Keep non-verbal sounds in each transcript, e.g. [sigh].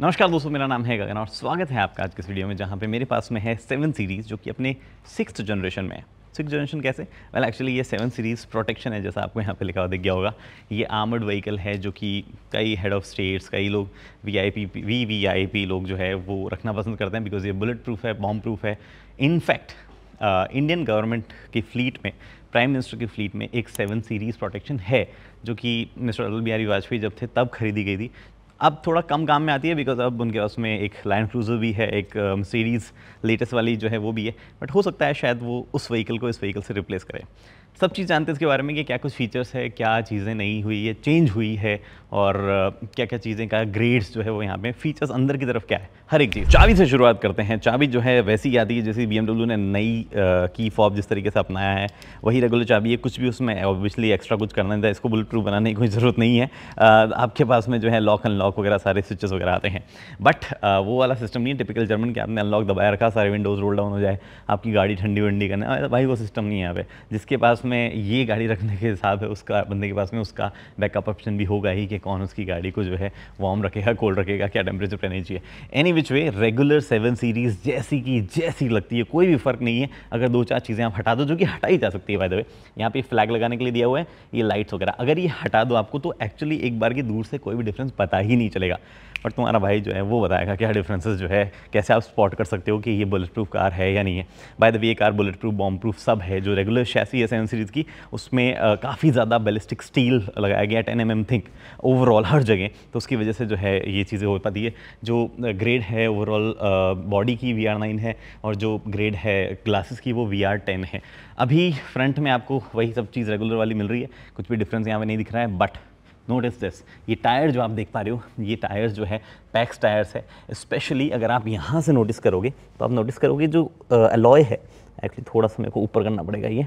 नमस्कार दोस्तों मेरा नाम है गगन और स्वागत है आपका आज के इस वीडियो में जहाँ पे मेरे पास में है सेवन सीरीज़ जो कि अपने सिक्स जनरेशन में है सिक्स जनरेशन कैसे वेल well, एक्चुअली ये सेवन सीरीज़ प्रोटेक्शन है जैसा आपको यहाँ पे लिखा हुआ दिख गया होगा ये आर्मर्ड व्हीकल है जो कि कई हेड ऑफ स्टेट्स कई लोग वीआईपी वी पी लोग जो है वो रखना पसंद करते हैं बिकॉज ये बुलेट प्रूफ है बॉम्ब प्रूफ है इनफैक्ट इंडियन गवर्नमेंट की फ्लीट में प्राइम मिनिस्टर की फ्लीट में एक सेवन सीरीज़ प्रोटेक्शन है जो कि मिस्टर अटल बिहारी वाजपेयी जब थे तब खरीदी गई थी अब थोड़ा कम काम में आती है बिकॉज अब उनके पास में एक लाइन क्रूज़र भी है एक सीरीज़ um, लेटेस्ट वाली जो है वो भी है बट हो सकता है शायद वो उस व्हीकल को इस व्हीकल से रिप्लेस करें सब चीज़ जानते हैं इसके बारे में कि क्या कुछ फीचर्स है क्या चीज़ें नहीं हुई है चेंज हुई है और क्या क्या चीज़ें क्या ग्रेड्स जो है वो यहाँ पे फीचर्स अंदर की तरफ क्या है हर एक चीज़ चाबी से शुरुआत करते हैं चाबी जो है वैसी आती है जैसे बी ने नई की फॉब जिस तरीके से अपनाया है वही रेगुलर चाबी है कुछ भी उसमें ऑब्वियसली एक्स्ट्रा कुछ करना था इसको बुलेट प्रूफ बनाने की कोई ज़रूरत नहीं है आपके पास में जो है लॉक अनलॉक वगैरह सारे स्विचेस वगैरह आते हैं बट वो वाला सिस्टम नहीं है टिपिकल जर्मन के आपने अनलॉक दबाया रखा सारे विंडोज़ रोल डाउन हो जाए आपकी गाड़ी ठंडी वंडी करना भाई वो सिस्टम नहीं है यहाँ पे जिसके पास में ये गाड़ी रखने के हिसाब है उसका बंदे के पास में उसका बैकअप ऑप्शन भी होगा ही कि कौन उसकी गाड़ी को जो है वार्म रखेगा कोल्ड रखेगा क्या टेम्परेचर रहनी चाहिए any which way regular seven series जैसी की जैसी लगती है कोई भी फ़र्क नहीं है अगर दो चार चीज़ें आप हटा दो जो कि हटाई जा सकती है बाय द वे यहाँ पे फ्लैग लगाने के लिए दिया हुआ है ये लाइट्स वगैरह अगर ये हटा दो आपको तो एक्चुअली एक बार के दूर से कोई भी डिफरेंस पता ही नहीं चलेगा और तुम्हारा भाई जो है वो बताएगा क्या डिफरेंसेस जो है कैसे आप स्पॉट कर सकते हो कि ये बुलेट प्रूफ कार है या नहीं है बाय द वे ये car bullet proof bomb proof सब है जो रेगुलर शैसी है सेवन सीरीज़ की उसमें काफ़ी ज़्यादा बैलिस्टिक स्टील लगाया गया ten M M thick overall हर जगह तो उसकी वजह से जो है ये चीज़ें हो पाती है जो ग्रेड है ओवरऑल बॉडी की वी आर नाइन है और जो ग्रेड है ग्लासेस की वो वी आर टेन है अभी फ्रंट में आपको वही सब चीज़ रेगुलर वाली मिल रही है कुछ भी डिफरेंस यहाँ पर नहीं दिख रहा है बट नोटिस दिस ये टायर जो आप देख पा रहे हो ये टायर्स जो है पैक्स टायर्स है स्पेशली अगर आप यहाँ से नोटिस करोगे तो आप नोटिस करोगे जो अलॉय uh, है एक्चुअली थोड़ा सा मेरे को ऊपर करना पड़ेगा ये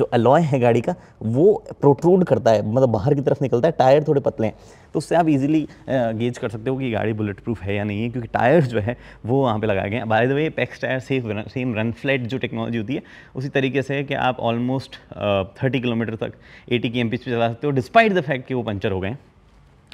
जो अलॉय है गाड़ी का वो प्रोट्रूड करता है मतलब बाहर की तरफ निकलता है टायर थोड़े पतले हैं तो उससे आप इजीली गेज कर सकते हो कि गाड़ी बुलेट प्रूफ है या नहीं है क्योंकि टायर जो है वो वहाँ पे लगाए गए हैं by the way PAX tyre safe same run flat जो टेक्नोलॉजी होती है उसी तरीके से है कि आप ऑलमोस्ट थर्टी किलोमीटर तक एटी की एम पी चला सकते हो डिस्पाइट द फैक्ट कि वो पंचर हो गए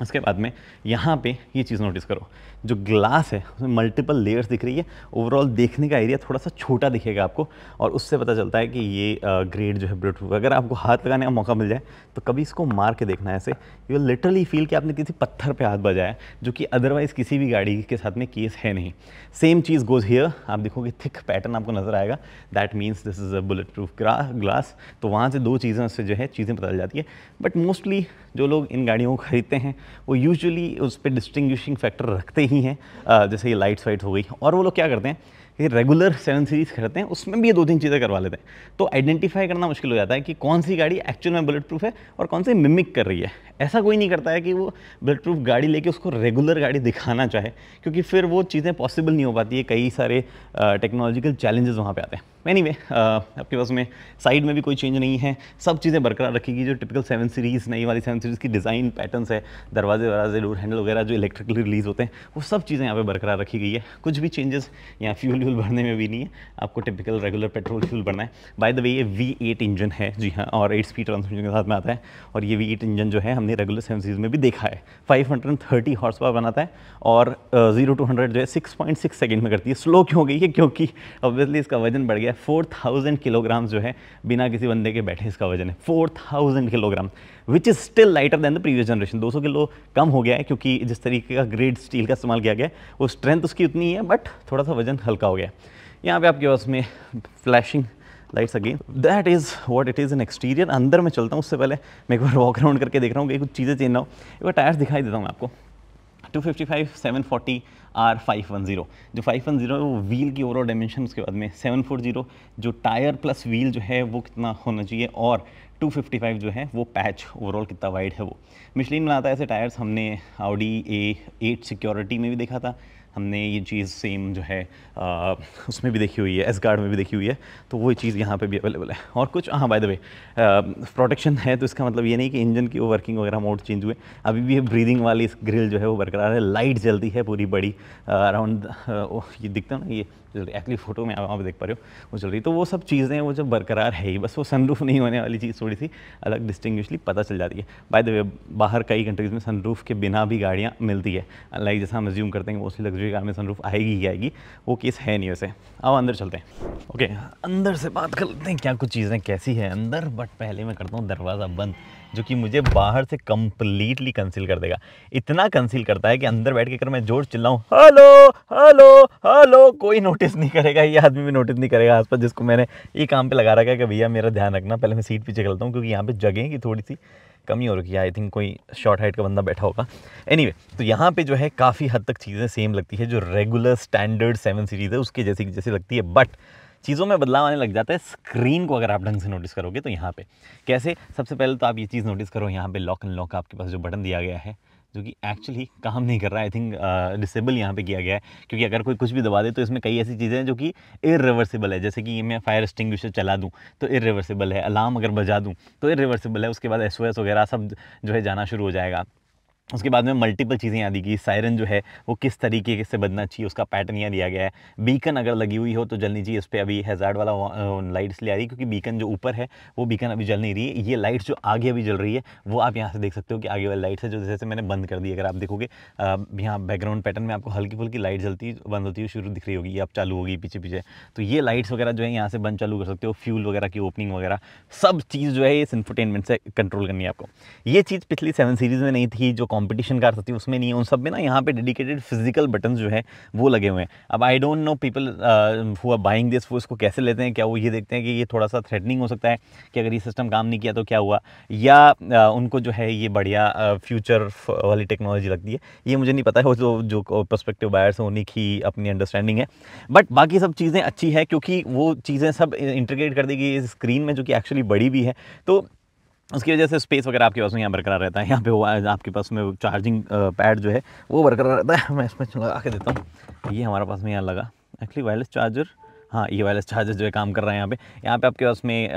उसके बाद में यहाँ पे ये चीज़ नोटिस करो जो ग्लास है उसमें मल्टीपल लेयर्स दिख रही है ओवरऑल देखने का एरिया थोड़ा सा छोटा दिखेगा आपको और उससे पता चलता है कि ये ग्रेड जो है ब्लूटूथ अगर आपको हाथ लगाने का मौका मिल जाए तो कभी इसको मार के देखना है ऐसे यू लिटरली फील कि आपने किसी पत्थर पर हाथ बजाया जो कि अदरवाइज़ किसी भी गाड़ी के साथ में केस है नहीं सेम चीज़ गोज़ हियर आप देखोगे थिक पैटर्न आपको नज़र आएगा that means this is a bullet proof glass तो वहाँ से दो चीज़ें से जो है चीज़ें पता चल जाती है बट मोस्टली जो लोग इन गाड़ियों को खरीदते हैं वो यूजुअली उस पर डिस्टिंग्विशिंग फैक्टर रखते ही नहीं है जैसे ये लाइट्स वाइट हो गई और वो लोग क्या करते हैं ये रेगुलर सेवन सीरीज़ खरीदते हैं उसमें भी ये दो तीन चीज़ें करवा लेते हैं तो आइडेंटिफाई करना मुश्किल हो जाता है कि कौन सी गाड़ी एक्चुअल में बुलेट प्रूफ है और कौन सी मिमिक कर रही है ऐसा कोई नहीं करता है कि वो बुलेट प्रूफ गाड़ी लेके उसको रेगुलर गाड़ी दिखाना चाहे क्योंकि फिर वो चीज़ें पॉसिबल नहीं हो पाती है कई सारे टेक्नोलॉजिकल चैलेंजेस वहाँ पर आते हैं एनी anyway, uh, आपके पास में साइड में भी कोई चेंज नहीं है सब चीज़ें बरकरार रखेगी जो टिपिकल सेवन सीरीज़ नई वाली सेवन सीरीज़ की डिज़ाइन पैटर्न्स है दरवाजे वराजे डोर हैंडल वगैरह जो इलेक्ट्रिकली रिलीज़ होते हैं वो सब चीज़ें यहाँ पर बरकरार रखी गई है कुछ भी चेंजेस यहाँ फ्यूल व्यूल भरने में भी नहीं है आपको टिपिकल रेगुलर पेट्रोल फ्यूल भरना है बाय द वे ये वी एट इंजन है जी हाँ और एट स्पीड ट्रांसमिशन के साथ में आता है और ये वी एट इंजन जो है हमने रेगुलर सेवन सीरीज़ में भी देखा है five hundred thirty horse power बनाता है और जीरो टू हंड्रेड जो है सिक्स पॉइंट सिक्स सेकेंड में करती है स्लो क्यों गई है क्योंकि ऑब्वियसली इसका वजन बढ़ गया फोर थाउजेंड किलोग्राम जो है बिना किसी बंदे के बैठे इसका वजन है four thousand kilogram which is still lighter than the previous generation दो सौ किलो कम हो गया है क्योंकि जिस तरीके का ग्रेड स्टील का इस्तेमाल किया गया है वो स्ट्रेंथ उसकी उतनी ही है बट थोड़ा सा वजन हल्का हो गया यहाँ पे आपके पास में flashing lights again that is what it is in exterior अंदर मैं चलता हूँ उससे पहले मैं एक बार वॉक राउंड करके देख रहा हूँ कि कुछ चीज़ें चेंज ना हो एक बार टायर्स दिखाई देता हूँ आपको 255, 740 आर फाइव वन ज़ीरो जो फाइव वन ज़ीरो है वो व्हील की ओवरऑल डायमेंशन उसके बाद में सेवन फोर ज़ीरो जो टायर प्लस व्हील जो है वो कितना होना चाहिए और 255 जो है वो पैच ओवरऑल कितना वाइड है वो मिशलिन में आता है ऐसे टायर्स हमने आउडी ए एट सिक्योरिटी में भी देखा था हमने ये चीज़ सेम जो है आ, उसमें भी देखी हुई है एस गार्ड में भी देखी हुई है तो वो चीज़ यहाँ पे भी अवेलेबल है और कुछ हाँ बाय द वे प्रोटेक्शन है तो इसका मतलब ये नहीं कि इंजन की वो वर्किंग वगैरह मोड चेंज हुए अभी भी ब्रीदिंग वाली ग्रिल जो है वो बरकरार है लाइट जल्दी है पूरी बड़ी अराउंड ये दिखता ना ये चल रही एक्चुअली फोटो में आप देख पा रहे हो वो चल रही तो वो सब चीज़ें वो जब बरकरार है ही बस वो सनरूफ नहीं होने वाली चीज़ थोड़ी सी अलग डिस्टिंग्विशली पता चल जाती है बाय द वे बाहर कई कंट्रीज़ में सनरूफ के बिना भी गाड़ियाँ मिलती है लाइक जैसा हम ज्यूम करते हैं वो सी लग्जरी कार में सनरूफ आएगी ही आएगी वो केस है नहीं वैसे अब अंदर चलते हैं ओके अंदर से बात कर लेते हैं क्या कुछ चीज़ें कैसी है अंदर बट पहले मैं करता हूँ दरवाज़ा बंद जो कि मुझे बाहर से कम्प्लीटली कंसील कर देगा इतना कंसील करता है कि अंदर बैठ के अगर मैं जोर चिल्लाऊँ हेलो हेलो हेलो कोई नोटिस नहीं करेगा ये आदमी भी नोटिस नहीं करेगा आसपास जिसको मैंने ये काम पर लगा रखा है कि भैया मेरा ध्यान रखना पहले मैं सीट पीछे चलता हूँ क्योंकि यहाँ पर जगह की थोड़ी सी कमी हो रखी है आई थिंक कोई शॉर्ट हाइट का बंदा बैठा होगा एनी anyway, तो यहाँ पे जो है काफ़ी हद तक चीज़ें सेम लगती है जो रेगुलर स्टैंडर्ड सेवन सीरीज़ है उसके जैसी जैसी लगती है बट चीज़ों में बदलाव आने लग जाता है स्क्रीन को अगर आप ढंग से नोटिस करोगे तो यहाँ पे कैसे सबसे पहले तो आप ये चीज़ नोटिस करो यहाँ पे लॉक एंड लॉक आपके पास जो बटन दिया गया है जो कि एक्चुअली काम नहीं कर रहा है आई थिंक डिसेबल यहाँ पे किया गया है क्योंकि अगर कोई कुछ भी दबा दे तो इसमें कई ऐसी चीज़ें हैं जो कि इरिवर्सिबल है जैसे कि मैं फायर एक्सटिंग चला दूँ तो इरिवर्सिबल है अलार्म अगर बजा दूँ तो इरिवर्सिबल है उसके बाद एस वगैरह सब जो है जाना शुरू हो जाएगा उसके बाद में मल्टीपल चीज़ें याद दी गई सायरन जो है वो किस तरीके से बनना चाहिए उसका पैटर्न यहाँ दिया गया है बीकन अगर लगी हुई हो तो जल लीजिए इस पर अभी हेजार्ड वाला लाइट्स ले आ रही है क्योंकि बीकन जो ऊपर है वो बीकन अभी जल नहीं रही है ये लाइट्स जो आगे अभी जल रही है वो आप यहाँ से देख सकते हो कि आगे वाली लाइट्स है जो जैसे मैंने बंद कर दी अगर आप देखोगे यहाँ बैकग्राउंड पैटर्न में आपको हल्की फुल्की लाइट जलती बंद होती है शुरू दिख रही होगी आप चालू होगी पीछे पीछे तो ये लाइट्स वगैरह जो है यहाँ से बंद चालू कर सकते हो फ्यूल वगैरह की ओपनिंग वगैरह सब चीज़ जो है इस इन्फोटेनमेंट से कंट्रोल करनी है आपको ये चीज़ पिछली सेवन सीरीज़ में नहीं थी जो कंपटीशन कर होती है उसमें नहीं है उन सब में ना यहाँ पे डेडिकेटेड फिजिकल बटन जो है वो लगे हुए हैं अब I don't know people who are buying this वो इसको कैसे लेते हैं क्या वो ये देखते हैं कि ये थोड़ा सा थ्रेटनिंग हो सकता है कि अगर ये सिस्टम काम नहीं किया तो क्या हुआ या आ, uh, उनको जो है ये बढ़िया uh, फ्यूचर वाली टेक्नोलॉजी लगती है ये मुझे नहीं पता है वो जो जो परस्पेक्टिव बायर्स हैं उन्हीं की अपनी अंडरस्टैंडिंग है बट बाकी सब चीज़ें अच्छी है क्योंकि वो चीज़ें सब इंटीग्रेट कर देगी स्क्रीन में जो कि एक्चुअली बड़ी भी है तो उसकी वजह से स्पेस वगैरह आपके पास में यहाँ बरकरार रहता है यहाँ पे हुआ है आपके पास में चार्जिंग पैड जो है वो बरकरार रहता है [laughs] मैं इसमें लगा के देता हूँ ये हमारे पास में यहाँ लगा एक्चुअली वायरलेस चार्जर हाँ ई वायरलेस चार्जर जो है काम कर रहा है यहाँ पे यहाँ पे आपके पास में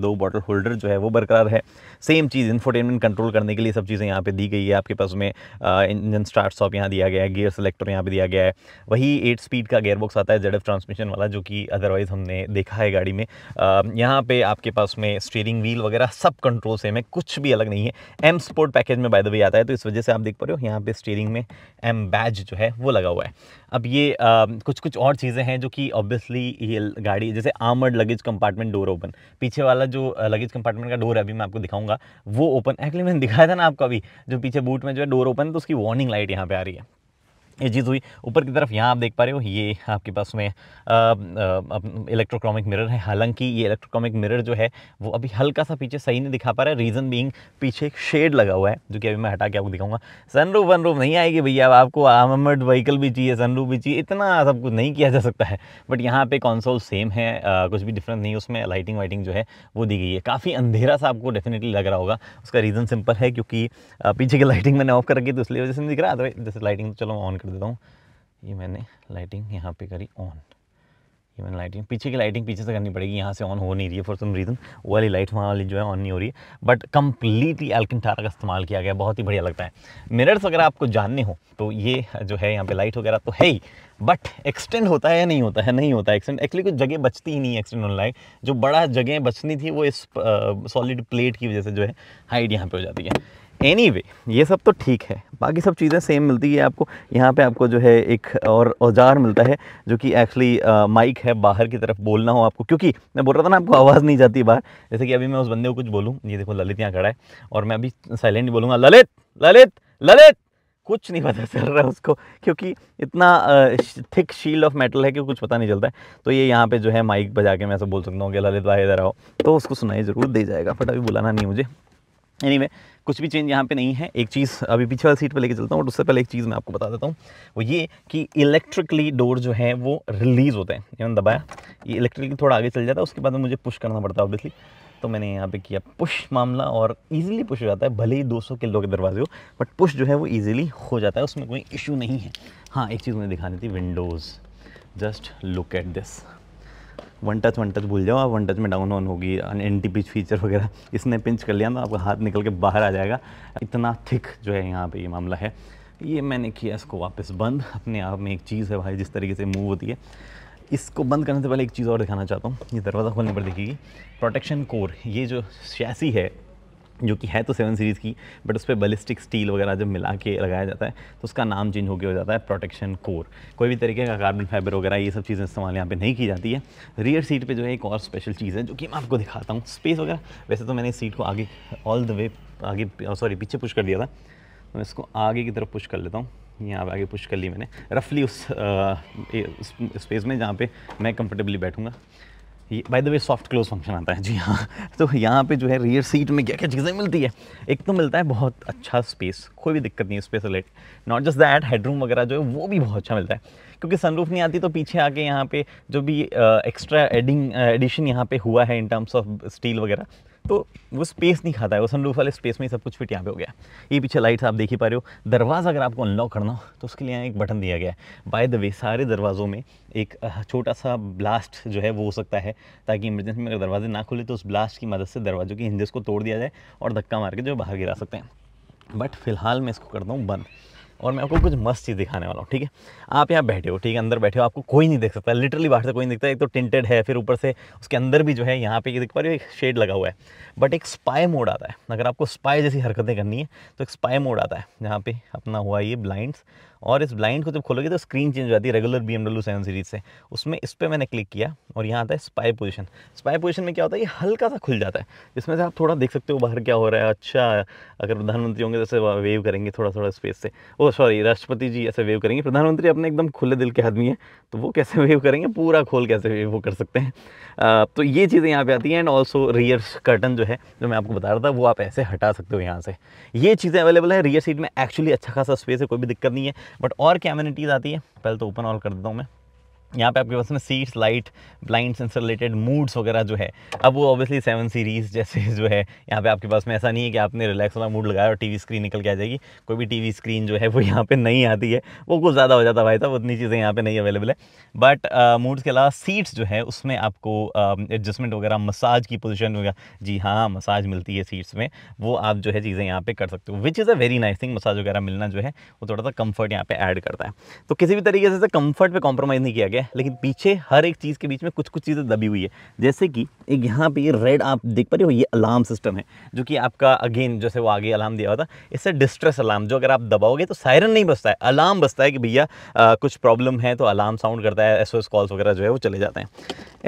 दो बॉटल होल्डर जो है वो बरकरार है सेम चीज़ इन्फोटेनमेंट कंट्रोल करने के लिए सब चीज़ें यहाँ पे दी गई है आपके पास में इंजन स्टार्ट स्टॉप यहाँ दिया गया है गियर सेलेक्टर यहाँ पे दिया गया है वही एट स्पीड का गेयर बॉक्स आता है जेड ट्रांसमिशन वाला जो कि अदरवाइज़ हमने देखा है गाड़ी में यहाँ पर आपके पास में स्टीयरिंग व्हील वगैरह सब कंट्रोल सेम है कुछ भी अलग नहीं है एम स्पोर्ट पैकेज में बाय द वे आता है तो इस वजह से आप देख पा रहे हो यहाँ पे स्टीयरिंग में एम बैज जो है वो लगा हुआ है अब ये कुछ कुछ और चीज़ें हैं जो कि ऑब्वियसली मोस्टली ये गाड़ी जैसे armoured luggage compartment door open पीछे वाला जो लगेज कंपार्टमेंट का डोर है अभी मैं आपको दिखाऊंगा वो ओपन एक्चुअली मैंने दिखाया था ना आपको अभी जो पीछे बूट में जो है डोर ओपन है तो उसकी वार्निंग लाइट यहाँ पे आ रही है ये चीज़ हुई ऊपर की तरफ यहाँ आप देख पा रहे हो ये आपके पास में इलेक्ट्रोक्रॉमिक मिरर है हालांकि ये इलेक्ट्रोक्रॉमिक मिरर जो है वो अभी हल्का सा पीछे सही नहीं दिखा पा रहा है रीज़न बीइंग पीछे एक शेड लगा हुआ है जो कि अभी मैं हटा के आपको दिखाऊंगा सनरूफ वनरूफ नहीं आएगी भैया अब आपको आर्मड व्हीकल भी चाहिए सनरूफ भी चाहिए इतना सब कुछ नहीं किया जा सकता है बट यहाँ पर कॉन्सोल सेम है आ, कुछ भी डिफरेंस नहीं उसमें लाइटिंग वाइटिंग जो है वो दी गई है काफ़ी अंधेरा सा आपको डेफिनेटली लग रहा होगा उसका रीज़न सिंपल है क्योंकि पीछे की लाइटिंग मैंने ऑफ कर रखी तो इसलिए वजह से नहीं दिख रहा जैसे लाइटिंग तो चलो ऑन कर देता हूँ ये मैंने लाइटिंग यहाँ पे करी ऑन ये मैंने लाइटिंग पीछे की लाइटिंग पीछे से करनी पड़ेगी यहाँ से ऑन हो नहीं रही है फॉर सम रीज़न वो वाली लाइट वहाँ वाली जो है ऑन नहीं हो रही है बट कम्प्लीटली एल्किनटारा का इस्तेमाल किया गया बहुत ही बढ़िया लगता है मिरर्स अगर आपको जानने हो तो ये जो है यहाँ पे लाइट वगैरह तो है ही बट एक्सटेंड होता है या नहीं होता है नहीं होता है एक्सटेंड एक्चुअली कुछ जगह बचती ही नहीं है एक्सटेंड लाइट जो बड़ा जगह बचनी थी वो इस सॉलिड प्लेट की वजह से जो है हाइट यहाँ पर हो जाती है एनी anyway, ये सब तो ठीक है बाकी सब चीज़ें सेम मिलती है आपको यहाँ पे आपको जो है एक और औजार मिलता है जो कि एक्चुअली माइक है बाहर की तरफ बोलना हो आपको क्योंकि मैं बोल रहा था ना आपको आवाज़ नहीं जाती बाहर जैसे कि अभी मैं उस बंदे को कुछ बोलूँ ये देखो ललित यहाँ खड़ा है और मैं अभी साइलेंट बोलूँगा ललित ललित ललित कुछ नहीं पता चल रहा है उसको क्योंकि इतना थिक शील्ड ऑफ मेटल है कि कुछ पता नहीं चलता है तो ये यहाँ पे जो है माइक बजा के मैं ऐसा बोल सकता हूँ कि ललित भाई इधर आओ तो उसको सुनाई ज़रूर दे जाएगा बट अभी बुलाना नहीं मुझे एनी anyway, कुछ भी चेंज यहाँ पे नहीं है एक चीज़ अभी पीछे वाली सीट पे लेके चलता हूँ और उससे पहले एक चीज़ मैं आपको बता देता हूँ वो ये कि इलेक्ट्रिकली डोर जो है वो रिलीज़ होते हैं इन्होंने दबाया ये इलेक्ट्रिकली थोड़ा आगे चल जाता है उसके बाद में मुझे पुश करना पड़ता है ऑब्वियसली तो मैंने यहाँ पे किया पुश मामला और इजीली पुश हो जाता है भले ही 200 किलो के दरवाजे हो बट पुश जो है वो इजीली हो जाता है उसमें कोई इशू नहीं है हाँ एक चीज़ मुझे दिखानी थी windows just look at this one touch one touch भूल जाओ आप वन टच में डाउन ऑन होगी एन टी पिच फीचर वगैरह इसने पिंच कर लिया तो आपका हाथ निकल के बाहर आ जाएगा इतना थिक जो है यहाँ पे ये मामला है ये मैंने किया इसको वापस बंद अपने आप में एक चीज़ है भाई जिस तरीके से मूव होती है इसको बंद करने से पहले एक चीज़ और दिखाना चाहता हूँ ये दरवाज़ा खोलने पर दिखेगी प्रोटेक्शन कोर ये जो शैसी है जो कि है तो सेवन सीरीज़ की बट उस पर बलिस्टिक स्टील वगैरह जब मिला के लगाया जाता है तो उसका नाम चेंज होकर हो जाता है प्रोटेक्शन कोर कोई भी तरीके का कार्बन फाइबर वगैरह ये सब चीज़ें इस्तेमाल यहाँ पे नहीं की जाती है रियर सीट पे जो है एक और स्पेशल चीज़ है जो कि मैं आपको दिखाता हूँ स्पेस वगैरह वैसे तो मैंने इस सीट को आगे ऑल द वे आगे सॉरी oh, पीछे पुश कर दिया था तो मैं इसको आगे की तरफ पुश कर लेता हूँ यहाँ आगे पुश कर ली मैंने रफली उस, स्पेस uh, में जहाँ पर मैं कम्फर्टेबली बैठूँगा by the way soft close function आता है जी हाँ तो यहाँ पे जो है रियर सीट में क्या क्या चीज़ें मिलती है एक तो मिलता है बहुत अच्छा स्पेस कोई भी दिक्कत नहीं है space relate not just that headroom वगैरह जो है वो भी बहुत अच्छा मिलता है क्योंकि सनरूफ नहीं आती तो पीछे आके यहाँ पे जो भी एक्स्ट्रा एडिंग एडिशन यहाँ पे हुआ है इन टर्म्स ऑफ स्टील वगैरह तो वो स्पेस नहीं खाता है वो सनरूफ वाले स्पेस में ही सब कुछ फिट यहाँ पे हो गया ये पीछे लाइट्स आप देख ही पा रहे हो दरवाज़ा अगर आपको अनलॉक करना हो तो उसके लिए यहाँ एक बटन दिया गया है बाय द वे सारे दरवाज़ों में एक छोटा सा ब्लास्ट जो है वो हो सकता है ताकि इमरजेंसी में अगर दरवाजे ना खुले तो उस ब्लास्ट की मदद से दरवाज़ों की हिंजस को तोड़ दिया जाए और धक्का मार के जो बाहर गिरा सकते हैं बट फिलहाल मैं इसको करता हूँ बंद और मैं आपको कुछ मस्त चीज़ दिखाने वाला हूँ ठीक है आप यहाँ बैठे हो ठीक है अंदर बैठे हो आपको कोई नहीं देख सकता लिटरली बाहर से कोई नहीं दिखता एक तो टिंटेड है फिर ऊपर से उसके अंदर भी जो है यहाँ पे ये देख पा रहे हो एक शेड लगा हुआ है बट एक स्पाई मोड आता है अगर आपको स्पाई जैसी हरकतें करनी है तो एक स्पाई मोड आता है जहाँ पे अपना हुआ ये ब्लाइंड्स और इस ब्लाइंड को जब खोलोगे तो स्क्रीन चेंज हो जाती है regular BMW seven series से उसमें इस पर मैंने क्लिक किया और यहाँ आता है स्पाई पोजिशन स्पाई पोजिशन में क्या होता है ये हल्का सा खुल जाता है जिसमें से आप थोड़ा देख सकते हो बाहर क्या हो रहा है अच्छा अगर प्रधानमंत्री होंगे जैसे तो वेव करेंगे थोड़ा थोड़ा स्पेस से ओ सॉरी राष्ट्रपति जी ऐसे वेव करेंगे प्रधानमंत्री अपने एकदम खुले दिल के आदमी है तो वो कैसे वेव करेंगे पूरा खोल कैसे वो कर सकते हैं तो ये चीज़ें यहाँ पर आती हैं एंड ऑल्सो रियर कर्टन जो है जो मैं आपको बता रहा था वो आप ऐसे हटा सकते हो यहाँ से ये चीज़ें अवेलेबल है रियर सीट में एक्चुअली अच्छा खासा स्पेस है कोई भी दिक्कत नहीं है बट और क्या आती है पहले तो ओपन ऑल कर देता हूँ मैं यहाँ पे आपके पास में सीट्स लाइट ब्लाइंड इनसे रिलेटेड मूड्स वगैरह जो है अब वो ऑब्वियसली सेवन सीरीज़ जैसे [laughs] जो है यहाँ पे आपके पास में ऐसा नहीं है कि आपने रिलैक्स वाला मूड लगाया और टीवी स्क्रीन निकल के आ जाएगी कोई भी टीवी स्क्रीन जो है वो यहाँ पे नहीं आती है वो कुछ ज़्यादा हो जाता भाई साहब उतनी चीज़ें यहाँ पर नहीं अवेलेबल है बट मूड्स uh, के अलावा सीट्स जो है उसमें आपको एडजस्टमेंट um, uh, वगैरह मसाज की पोजिशन वगैरह जी हाँ मसाज मिलती है सीट्स में वो आप जो है चीज़ें यहाँ पर कर सकते हो which is a very nice thing massage वगैरह मिलना जो है वो थोड़ा सा कम्फर्ट यहाँ पर ऐड करता है तो किसी भी तरीके से कम्फर्ट पर कॉम्प्रोमाइज़ नहीं किया गया है लेकिन पीछे हर एक चीज़ के बीच में कुछ कुछ चीज़ें दबी हुई है जैसे कि एक यहाँ पे ये रेड आप देख पा रहे हो ये अलार्म सिस्टम है जो कि आपका अगेन जैसे वो आगे अलार्म दिया हुआ था इससे डिस्ट्रेस अलार्म जो अगर आप दबाओगे तो सायरन नहीं बसता है अलार्म बसता है कि भैया कुछ प्रॉब्लम है तो अलार्म साउंड करता है एस कॉल्स वगैरह जो है वो चले जाते हैं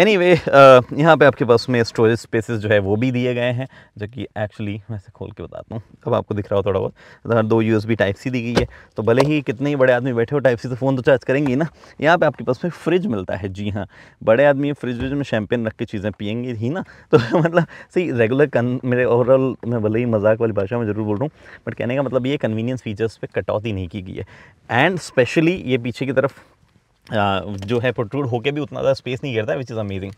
एनी वे uh, यहाँ पर आपके पास में स्टोरेज स्पेसेस जो है वो भी दिए गए हैं जो कि एक्चुअली मैं से खोल के बताता हूँ अब आपको दिख रहा हो थोड़ा बहुत मतलब दो यू टाइप सी दी गई है तो भले ही कितने ही बड़े आदमी बैठे हो टाइप सी से फ़ोन तो चार्ज करेंगे ना यहाँ पर आपके पास में फ्रिज मिलता है जी हाँ बड़े आदमी फ्रिज व्रिज में शैम्पेन रख के चीज़ें पियेंगे ही ना [laughs] तो मतलब सही रेगुलर कन मेरे ओवरऑल मैं भले ही मजाक वाली भाषा में ज़रूर बोल रहा हूँ बट कहने का मतलब ये कन्वीनियंस फीचर्स पर कटौती नहीं की गई है एंड स्पेशली ये पीछे की तरफ जो है प्रोट्रूड होके भी उतना ज़्यादा स्पेस नहीं गिरता है विच इज़ अमेजिंग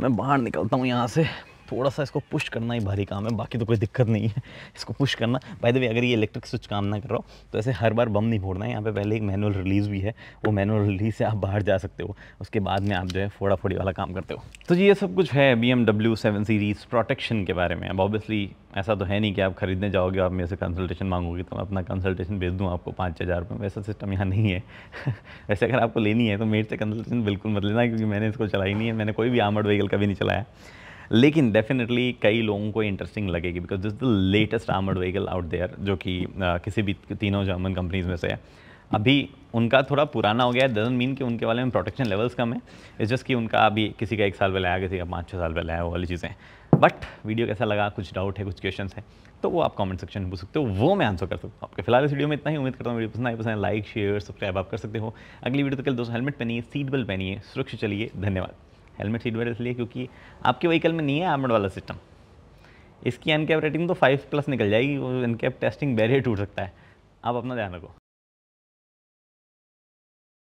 मैं बाहर निकलता हूँ यहाँ से थोड़ा सा इसको पुश करना ही भारी काम है बाकी तो कोई दिक्कत नहीं है इसको पुश करना बाय द वे अगर ये इलेक्ट्रिक स्विच काम ना कर रहा हो तो ऐसे हर बार बम नहीं फोड़ना है यहाँ पे पहले एक मैनुअल रिलीज़ भी है वो मैनुअल रिलीज़ से आप बाहर जा सकते हो उसके बाद में आप जो है फोड़ा फोड़ी वाला काम करते हो तो जी ये सब कुछ है B M W seven series protection के बारे में अब ऑब्वियसली ऐसा तो है नहीं कि आप खरीदने जाओगे आप मेरे से कंसल्टेशन मांगोगे तो मैं अपना कंसल्टेशन भेज दूँ आपको पाँच हज़ार रुपये वैसा सिस्टम यहाँ नहीं है [laughs] वैसे अगर आपको लेनी है तो मेरे से कंसल्टेशन बिल्कुल मत लेना क्योंकि मैंने इसको चलाई नहीं है मैंने कोई भी आमड व्हीकल कभी नहीं चलाया लेकिन डेफिनेटली कई लोगों को इंटरेस्टिंग लगेगी because this the latest armoured vehicle out there जो कि किसी भी तीनों जर्मन कंपनीज में से है अभी उनका थोड़ा पुराना हो गया है डजन मीन कि उनके वाले में प्रोटेक्शन लेवल्स कम है इट्स जस्ट कि उनका अभी किसी का एक साल पहले आया किसी का पाँच छः साल पहले आया वो वाली चीज़ें बट वीडियो कैसा लगा कुछ डाउट है कुछ क्वेश्चन है तो वो आप कमेंट सेक्शन में पूछ सकते हो वो मैं आंसर कर सकता हूँ आपके फिलहाल इस वीडियो में इतना ही उम्मीद करता हूँ वीडियो पसंद आई पसंद लाइक शेयर सब्सक्राइब आप कर सकते हो अगली वीडियो तो कल दोस्तों हेलमेट पहनिए सीट बेल्ट पहनिए सुरक्षित चलिए धन्यवाद हेलमेट सीट बेल्ट इसलिए क्योंकि आपके व्हीकल में नहीं है आर्मड वाला सिस्टम इसकी अनकैप रेटिंग तो फाइव प्लस निकल जाएगी वो अनकैप टेस्टिंग बैरियर टूट सकता है आप अपना ध्यान रखो